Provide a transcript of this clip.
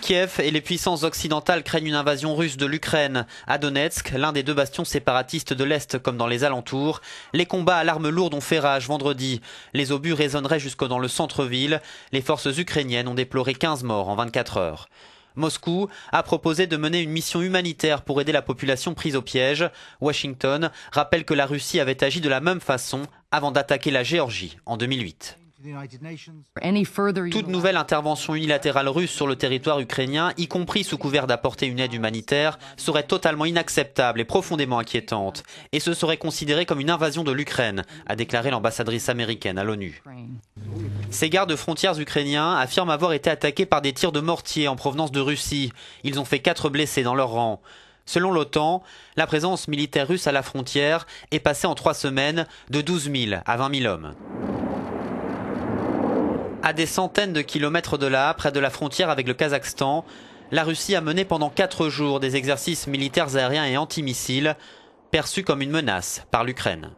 Kiev et les puissances occidentales craignent une invasion russe de l'Ukraine. À Donetsk, l'un des deux bastions séparatistes de l'Est comme dans les alentours, les combats à l'arme lourde ont fait rage vendredi. Les obus résonneraient jusque dans le centre-ville. Les forces ukrainiennes ont déploré 15 morts en 24 heures. Moscou a proposé de mener une mission humanitaire pour aider la population prise au piège. Washington rappelle que la Russie avait agi de la même façon avant d'attaquer la Géorgie en 2008. Toute nouvelle intervention unilatérale russe sur le territoire ukrainien, y compris sous couvert d'apporter une aide humanitaire, serait totalement inacceptable et profondément inquiétante, et ce serait considéré comme une invasion de l'Ukraine, a déclaré l'ambassadrice américaine à l'ONU. Ces gardes frontières ukrainiens affirment avoir été attaqués par des tirs de mortier en provenance de Russie. Ils ont fait quatre blessés dans leur rang. Selon l'OTAN, la présence militaire russe à la frontière est passée en trois semaines de 12 000 à 20 000 hommes. À des centaines de kilomètres de là, près de la frontière avec le Kazakhstan, la Russie a mené pendant quatre jours des exercices militaires aériens et antimissiles, perçus comme une menace par l'Ukraine.